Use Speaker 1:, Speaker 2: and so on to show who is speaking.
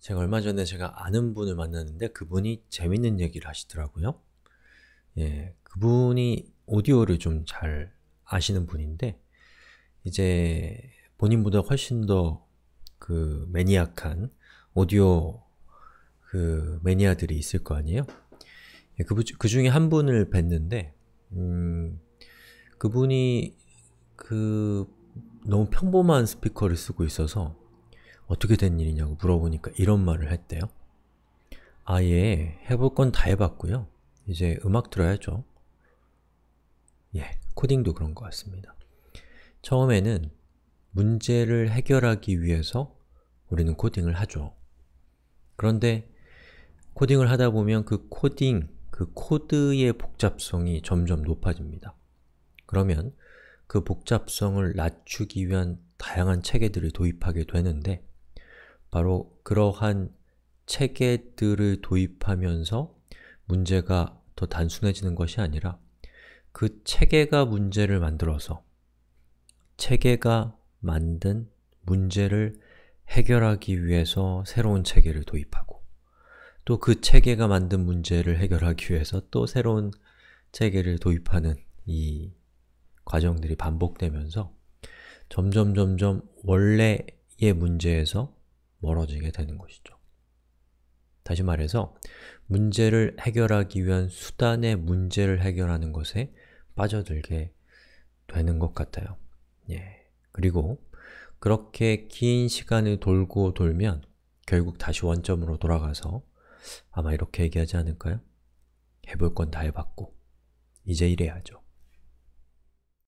Speaker 1: 제가 얼마 전에 제가 아는 분을 만났는데 그분이 재밌는 얘기를 하시더라고요. 예, 그분이 오디오를 좀 잘 아시는 분인데 이제 본인보다 훨씬 더 그 매니악한 오디오 그 매니아들이 있을 거 아니에요? 예, 그, 그 중에 한 분을 뵀는데 음, 그분이 그 너무 평범한 스피커를 쓰고 있어서 어떻게 된 일이냐고 물어보니까 이런 말을 했대요. 아예 해볼 건 다 해봤고요. 이제 음악 들어야죠. 예, 코딩도 그런 것 같습니다. 처음에는 문제를 해결하기 위해서 우리는 코딩을 하죠. 그런데 코딩을 하다 보면 그 코딩, 그 코드의 복잡성이 점점 높아집니다. 그러면 그 복잡성을 낮추기 위한 다양한 체계들을 도입하게 되는데 바로 그러한 체계들을 도입하면서 문제가 더 단순해지는 것이 아니라 그 체계가 문제를 만들어서 체계가 만든 문제를 해결하기 위해서 새로운 체계를 도입하고 또 그 체계가 만든 문제를 해결하기 위해서 또 새로운 체계를 도입하는 이 과정들이 반복되면서 점점 점점 원래의 문제에서 멀어지게 되는 것이죠. 다시 말해서 문제를 해결하기 위한 수단의 문제를 해결하는 것에 빠져들게 되는 것 같아요. 예. 그리고 그렇게 긴 시간을 돌고 돌면 결국 다시 원점으로 돌아가서 아마 이렇게 얘기하지 않을까요? 해볼 건 다 해봤고 이제 이래야죠.